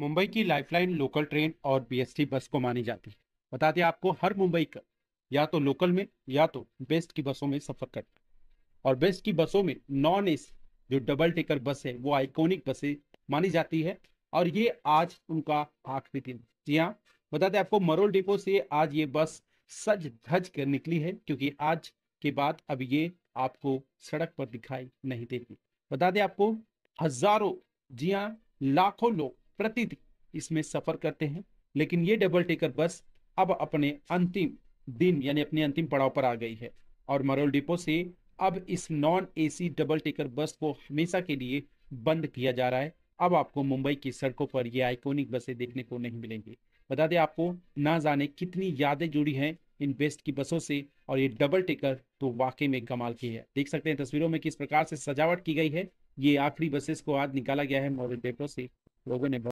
मुंबई की lifeline local train और BEST bus को मानी जाती है बता दें आपको हर मुंबई का या तो लोकल में या तो बेस्ट की बसों में सफर करता और बेस्ट की बसों में नॉन एस जो डबल टेकर बस है वो आइकॉनिक बसें मानी जाती है और ये आज उनका आखिरी दिन जी हाँ बताते आपको मरोल डिपो से आज ये बस सज धज कर निकली है क्योंकि आज के बाद अब ये आपको सड़क पर दिखाई नहीं देगी बता दें आपको हजारों जी हाँ लाखों लोग प्रतिदिन इसमें सफर करते हैं लेकिन ये डबल टेकर बस अब अपने अंतिम दिन यानी अपने अंतिम पड़ाव पर आ गई है और मरोल डिपो से अब इस नॉन एसी डबल टेकर बस को हमेशा के लिए बंद किया जा रहा है अब आपको मुंबई की सड़कों पर ये आइकॉनिक बसें देखने को नहीं मिलेंगी बता दें आपको ना जाने कितनी यादें जुड़ी हैं इन बेस्ट की बसों से और ये डबल टेकर तो वाकई में कमाल की है देख सकते हैं तस्वीरों में किस प्रकार से सजावट की गई है ये आखिरी बसेस को आज निकाला गया है मॉडल डेपो से लोगों ने